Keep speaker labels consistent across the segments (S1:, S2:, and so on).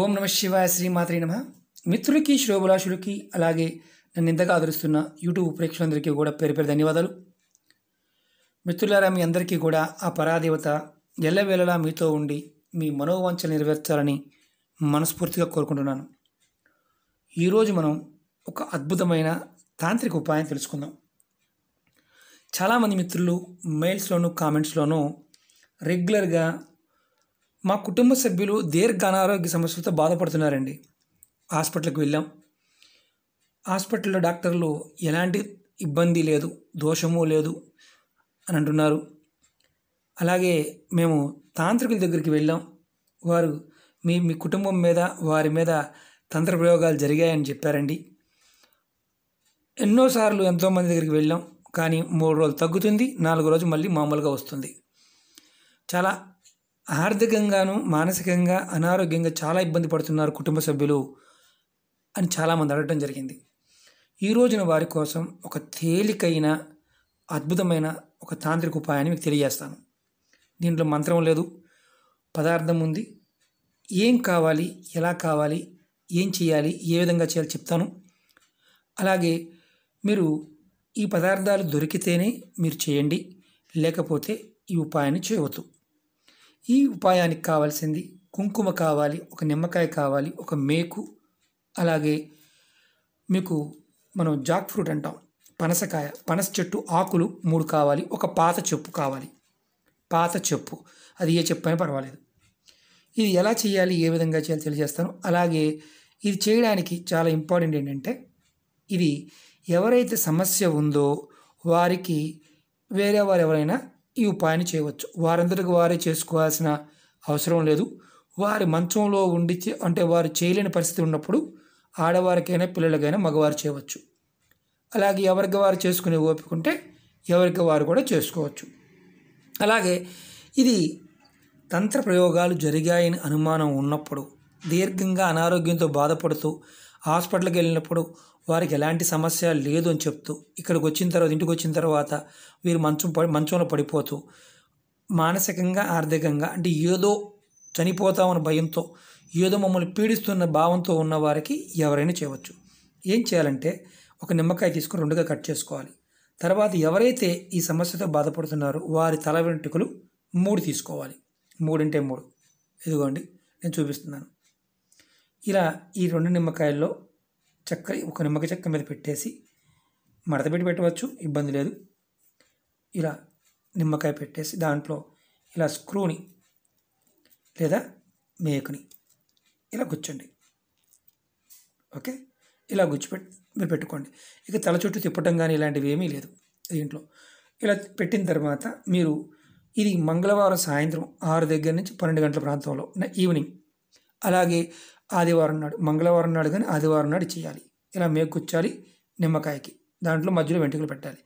S1: ఓం నమ శివాయ శ్రీమాత్రి నమ మిత్రులకి శ్రోభిలాషులకి అలాగే నన్ను ఇంతగా ఆదరిస్తున్న యూట్యూబ్ ప్రేక్షకులందరికీ కూడా పేరు పేరు ధన్యవాదాలు మిత్రులారా మీ అందరికీ కూడా ఆ పరాదేవత ఎల్లవేళలా మీతో ఉండి మీ మనోవాంఛలు నెరవేర్చాలని మనస్ఫూర్తిగా కోరుకుంటున్నాను ఈరోజు మనం ఒక అద్భుతమైన తాంత్రిక ఉపాయం తెలుసుకుందాం చాలామంది మిత్రులు మెయిల్స్లోనూ కామెంట్స్లోనూ రెగ్యులర్గా మా కుటుంబ సభ్యులు దీర్ఘ అనారోగ్య సమస్యలతో బాధపడుతున్నారండి హాస్పిటల్కి వెళ్ళాం హాస్పిటల్లో డాక్టర్లు ఎలాంటి ఇబ్బంది లేదు దోషము లేదు అని అంటున్నారు అలాగే మేము తాంత్రికుల దగ్గరికి వెళ్ళాం వారు మీ మీ కుటుంబం మీద వారి మీద తంత్ర ప్రయోగాలు జరిగాయని చెప్పారండి ఎన్నోసార్లు ఎంతోమంది దగ్గరికి వెళ్ళాం కానీ మూడు రోజులు తగ్గుతుంది నాలుగు రోజు మళ్ళీ మామూలుగా వస్తుంది చాలా ఆర్థికంగాను మానసికంగా అనారోగ్యంగా చాలా ఇబ్బంది పడుతున్నారు కుటుంబ సభ్యులు అని చాలామంది అడగడం జరిగింది ఈ రోజున వారి కోసం ఒక తేలికైన అద్భుతమైన ఒక తాంత్రిక ఉపాయాన్ని మీకు తెలియజేస్తాను దీంట్లో మంత్రం లేదు పదార్థం ఉంది ఏం కావాలి ఎలా కావాలి ఏం చేయాలి ఏ విధంగా చేయాలి చెప్తాను అలాగే మీరు ఈ పదార్థాలు దొరికితేనే మీరు చేయండి లేకపోతే ఈ ఉపాయాన్ని చేయవద్దు ఈ ఉపాయానికి కావాల్సింది కుంకుమ కావాలి ఒక నిమ్మకాయ కావాలి ఒక మేకు అలాగే మీకు మనం జాక్ ఫ్రూట్ అంటాం పనసకాయ పనస చెట్టు ఆకులు మూడు కావాలి ఒక పాత చెప్పు కావాలి పాత చెప్పు అది ఏ చెప్పు అయినా పర్వాలేదు ఇది ఎలా చేయాలి ఏ విధంగా చేయాలి తెలియజేస్తాను అలాగే ఇది చేయడానికి చాలా ఇంపార్టెంట్ ఏంటంటే ఇది ఎవరైతే సమస్య ఉందో వారికి వేరే వారు ఎవరైనా ఈ ఉపాయాన్ని చేయవచ్చు వారందరికి వారే చేసుకోవాల్సిన అవసరం లేదు వారి మంచంలో ఉండి అంటే వారు చేయలేని పరిస్థితి ఉన్నప్పుడు ఆడవారికైనా పిల్లలకైనా మగవారు చేయవచ్చు అలాగే ఎవరికి వారు చేసుకునే ఓపిక ఉంటే ఎవరికి వారు కూడా చేసుకోవచ్చు అలాగే ఇది తంత్ర ప్రయోగాలు జరిగాయని అనుమానం ఉన్నప్పుడు దీర్ఘంగా అనారోగ్యంతో బాధపడుతూ హాస్పిటల్కి వెళ్ళినప్పుడు వారికి ఎలాంటి సమస్య లేదు అని చెప్తూ ఇక్కడికి వచ్చిన తర్వాత ఇంటికి వచ్చిన తర్వాత వీరు మంచం పడి మంచంలో పడిపోతూ మానసికంగా ఆర్థికంగా అంటే ఏదో చనిపోతామన్న భయంతో ఏదో మమ్మల్ని పీడిస్తున్న భావంతో ఉన్న వారికి ఎవరైనా చేయవచ్చు ఏం చేయాలంటే ఒక నిమ్మకాయ తీసుకుని రెండుగా కట్ చేసుకోవాలి తర్వాత ఎవరైతే ఈ సమస్యతో బాధపడుతున్నారో వారి తల వెంట్రుకలు మూడు తీసుకోవాలి మూడింటే మూడు ఇదిగోండి నేను చూపిస్తున్నాను ఇలా ఈ రెండు నిమ్మకాయల్లో చక్కెర ఒక నిమ్మక చెక్క మీద పెట్టేసి మడతపెట్టి పెట్టవచ్చు ఇబ్బంది లేదు ఇలా నిమ్మకాయ పెట్టేసి దాంట్లో ఇలా స్క్రూని లేదా మేకుని ఇలా గుచ్చండి ఓకే ఇలా గుచ్చిపెట్టి మీరు పెట్టుకోండి ఇక తల చుట్టూ తిప్పటం కానీ ఇలాంటివి ఏమీ లేదు దీంట్లో ఇలా పెట్టిన తర్వాత మీరు ఇది మంగళవారం సాయంత్రం ఆరు దగ్గర నుంచి పన్నెండు గంటల ప్రాంతంలో ఈవినింగ్ అలాగే ఆదివారం నాడు మంగళవారం నాడు కానీ ఆదివారం నాడు చేయాలి ఇలా మేకుచ్చాలి నిమ్మకాయకి దాంట్లో మధ్యలో వెంట్రుకలు పెట్టాలి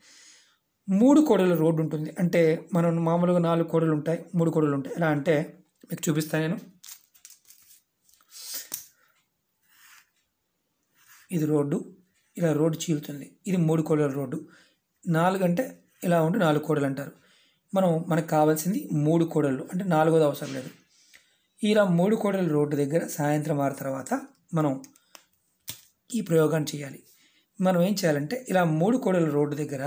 S1: మూడు కోడల రోడ్డు ఉంటుంది అంటే మనం మామూలుగా నాలుగు కోడలు ఉంటాయి మూడు కోడలు ఉంటాయి ఎలా అంటే మీకు చూపిస్తాను నేను ఇది రోడ్డు ఇలా రోడ్డు చీలుతుంది ఇది మూడు కోడల రోడ్డు నాలుగు అంటే ఇలా ఉండి నాలుగు కోడలు అంటారు మనం మనకు కావాల్సింది మూడు కోడళ్ళు అంటే నాలుగోది అవసరం లేదు ఇలా మూడు కోడల రోడ్డు దగ్గర సాయంత్రం ఆరు తర్వాత మనం ఈ ప్రయోగాన్ని చేయాలి మనం ఏం చేయాలంటే ఇలా మూడు కోడల రోడ్డు దగ్గర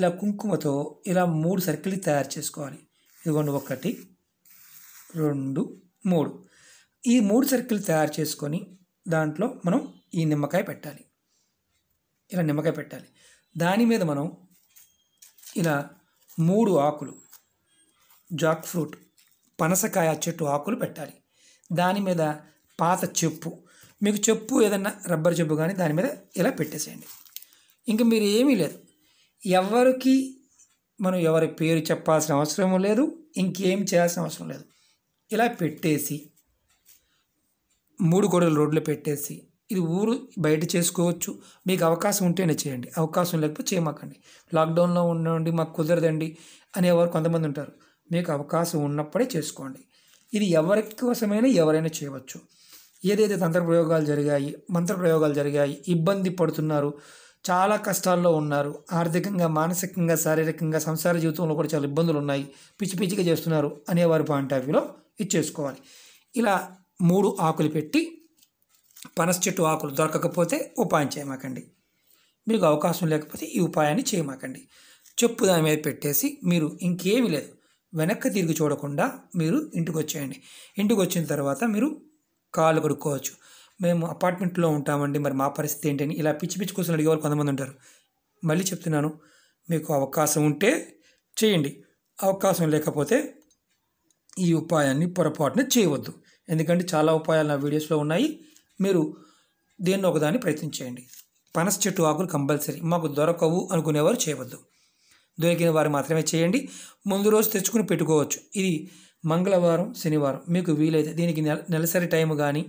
S1: ఇలా కుంకుమతో ఇలా మూడు సర్కిల్ తయారు చేసుకోవాలి ఇదిగోండి ఒకటి రెండు మూడు ఈ మూడు సర్కిల్ తయారు చేసుకొని దాంట్లో మనం ఈ నిమ్మకాయ పెట్టాలి ఇలా నిమ్మకాయ పెట్టాలి దాని మీద మనం ఇలా మూడు ఆకులు జాక్ ఫ్రూట్ పనసకాయ చెట్టు ఆకులు పెట్టాలి దాని మీద పాత చెప్పు మీకు చెప్పు ఏదన్నా రబ్బర్ చెప్పు కానీ దాని మీద ఇలా పెట్టేసేయండి ఇంకా మీరు ఏమీ లేదు ఎవరికి మనం ఎవరి పేరు చెప్పాల్సిన అవసరం లేదు ఇంకేం చేయాల్సిన అవసరం లేదు ఇలా పెట్టేసి మూడు గొడవలు రోడ్లు పెట్టేసి ఇది ఊరు బయట చేసుకోవచ్చు మీకు అవకాశం ఉంటేనే చేయండి అవకాశం లేకపోతే చేయమాకండి లాక్డౌన్లో ఉండండి మాకు కుదరదండి అనేవారు కొంతమంది ఉంటారు మీకు అవకాశం ఉన్నప్పుడే చేసుకోండి ఇది ఎవరి కోసమైనా ఎవరైనా చేయవచ్చు ఏదైతే తంత్ర ప్రయోగాలు జరిగాయి మంత్ర ప్రయోగాలు జరిగాయి ఇబ్బంది పడుతున్నారు చాలా కష్టాల్లో ఉన్నారు ఆర్థికంగా మానసికంగా శారీరకంగా సంసార జీవితంలో కూడా చాలా ఇబ్బందులు ఉన్నాయి పిచ్చి పిచ్చిగా చేస్తున్నారు అనేవారి పాయింట్ ఆఫ్ వ్యూలో ఇచ్చేసుకోవాలి ఇలా మూడు ఆకులు పెట్టి పనస చెట్టు ఆకులు దొరకకపోతే ఉపాయం చేయమాకండి మీకు అవకాశం లేకపోతే ఈ ఉపాయాన్ని చేయమాకండి చెప్పు దాని మీద పెట్టేసి మీరు ఇంకేమీ లేదు వెనక్కి తిరిగి చూడకుండా మీరు ఇంటికి వచ్చేయండి ఇంటికి వచ్చిన తర్వాత మీరు కాళ్ళు కడుక్కోవచ్చు మేము అపార్ట్మెంట్లో ఉంటామండి మరి మా పరిస్థితి ఏంటని ఇలా పిచ్చి పిచ్చి కోసం అడిగేవారు కొంతమంది ఉంటారు మళ్ళీ చెప్తున్నాను మీకు అవకాశం ఉంటే చేయండి అవకాశం లేకపోతే ఈ ఉపాయాన్ని పొరపాటున చేయవద్దు ఎందుకంటే చాలా ఉపాయాలు నా వీడియోస్లో ఉన్నాయి మీరు దేన్ని ఒకదాన్ని ప్రయత్నించేయండి పనస చెట్టు ఆకులు కంపల్సరీ మాకు దొరకవు అనుకునేవారు చేయవద్దు దొరికిన వారు మాత్రమే చేయండి ముందు రోజు తెచ్చుకుని పెట్టుకోవచ్చు ఇది మంగళవారం శనివారం మీకు వీలైతే దీనికి నెల నెలసరి టైం కానీ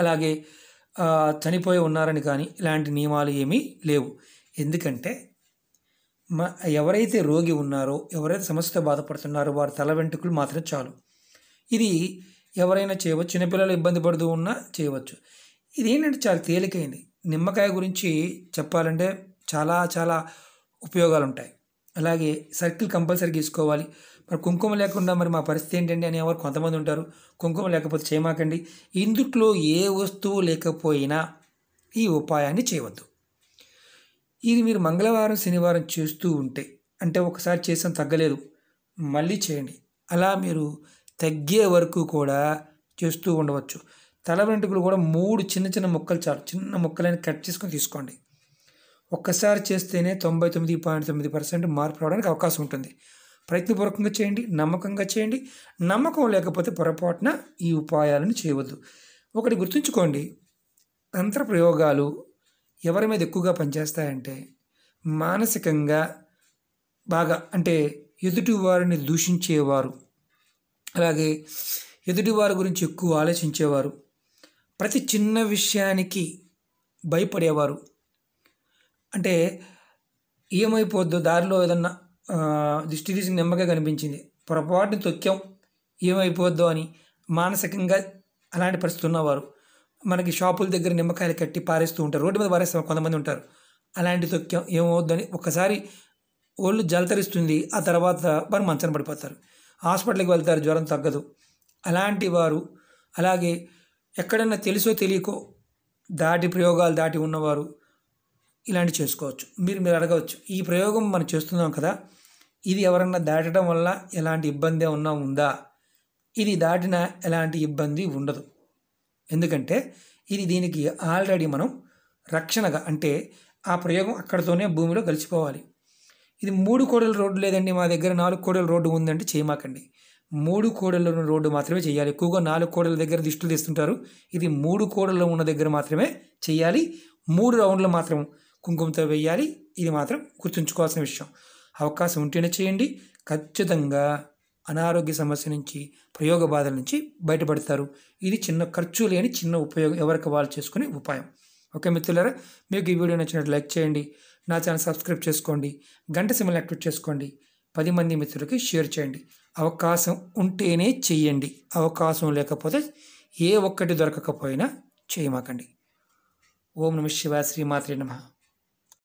S1: అలాగే చనిపోయి ఉన్నారని కానీ ఇలాంటి నియమాలు ఏమీ లేవు ఎందుకంటే మా ఎవరైతే రోగి ఉన్నారో ఎవరైతే సమస్యతో బాధపడుతున్నారో వారి తల వెంట్రుకలు మాత్రం చాలు ఇది ఎవరైనా చేయవచ్చు చిన్నపిల్లలు ఇబ్బంది పడుతూ ఉన్నా చేయవచ్చు ఇది ఏంటంటే చాలా తేలికైంది నిమ్మకాయ గురించి చెప్పాలంటే చాలా చాలా ఉపయోగాలు ఉంటాయి అలాగే సర్కిల్ కంపల్సరీ తీసుకోవాలి మరి కుంకుమ లేకుండా మరి మా పరిస్థితి ఏంటండి అనేవారు కొంతమంది ఉంటారు కుంకుమ లేకపోతే చేయమాకండి ఇందుట్లో ఏ వస్తువు లేకపోయినా ఈ ఉపాయాన్ని చేయవద్దు ఇది మీరు మంగళవారం శనివారం చేస్తూ ఉంటే అంటే ఒకసారి చేసాం తగ్గలేదు మళ్ళీ చేయండి అలా మీరు తగ్గే వరకు కూడా చేస్తూ ఉండవచ్చు తల వెంట్రుకలు కూడా మూడు చిన్న చిన్న ముక్కలు చాలు చిన్న ముక్కలని కట్ చేసుకొని తీసుకోండి ఒక్కసారి చేస్తేనే తొంభై తొమ్మిది పాయింట్ తొమ్మిది పర్సెంట్ మార్పు రావడానికి అవకాశం ఉంటుంది ప్రయత్నపూర్వకంగా చేయండి నమ్మకంగా చేయండి నమ్మకం లేకపోతే పొరపాటున ఈ ఉపాయాలను చేయవద్దు ఒకటి గుర్తుంచుకోండి తంత్ర ప్రయోగాలు ఎవరి మీద ఎక్కువగా పనిచేస్తాయంటే మానసికంగా బాగా అంటే ఎదుటివారిని దూషించేవారు అలాగే ఎదుటివారి గురించి ఎక్కువ ఆలోచించేవారు ప్రతి చిన్న విషయానికి భయపడేవారు అంటే ఏమైపోద్దు e దారిలో ఏదన్నా దిష్టి తీసి నెమ్మగా కనిపించింది పొరపాటుని తొక్కాం ఏమైపోద్దో e అని మానసికంగా అలాంటి పరిస్థితి ఉన్నవారు మనకి షాపుల దగ్గర నిమ్మకాయలు కట్టి పారేస్తూ ఉంటారు రోడ్డు మీద పారేస్తారు కొంతమంది ఉంటారు అలాంటి తొక్కాం అని ఒక్కసారి ఒళ్ళు జలతరిస్తుంది ఆ తర్వాత వారు మంచన పడిపోతారు హాస్పిటల్కి వెళ్తారు జ్వరం తగ్గదు అలాంటి వారు అలాగే ఎక్కడన్నా తెలుసో తెలియకో దాటి ప్రయోగాలు దాటి ఉన్నవారు ఇలాంటివి చేసుకోవచ్చు మీరు మీరు అడగవచ్చు ఈ ప్రయోగం మనం చేస్తున్నాం కదా ఇది ఎవరన్నా దాటడం వల్ల ఎలాంటి ఇబ్బంది ఉన్నా ఉందా ఇది దాటిన ఎలాంటి ఇబ్బంది ఉండదు ఎందుకంటే ఇది దీనికి ఆల్రెడీ మనం రక్షణగా అంటే ఆ ప్రయోగం అక్కడతోనే భూమిలో కలిసిపోవాలి ఇది మూడు కోడల రోడ్డు లేదండి మా దగ్గర నాలుగు కోడల రోడ్డు ఉందంటే చేయమాకండి మూడు కోడల్లో ఉన్న రోడ్డు మాత్రమే చేయాలి ఎక్కువగా నాలుగు కోడల దగ్గర దిష్టులు తీస్తుంటారు ఇది మూడు కోడల్లో ఉన్న దగ్గర మాత్రమే చేయాలి మూడు రౌండ్లు మాత్రం కుంకుమతో వేయాలి ఇది మాత్రం గుర్తుంచుకోవాల్సిన విషయం అవకాశం ఉంటేనే చేయండి ఖచ్చితంగా అనారోగ్య సమస్య నుంచి ప్రయోగ బాధల నుంచి బయటపడతారు ఇది చిన్న ఖర్చు లేని చిన్న ఉపయోగం ఎవరికి వాళ్ళు చేసుకునే ఉపాయం ఓకే మిత్రులారా మీకు ఈ వీడియో నచ్చినట్టు లైక్ చేయండి నా ఛానల్ సబ్స్క్రైబ్ చేసుకోండి గంట సిమ్మల్ని యాక్టివేట్ చేసుకోండి పది మంది మిత్రులకి షేర్ చేయండి అవకాశం ఉంటేనే చేయండి అవకాశం లేకపోతే ఏ ఒక్కటి దొరకకపోయినా చేయమాకండి ఓం నమ శివ శ్రీమాత్రి నమ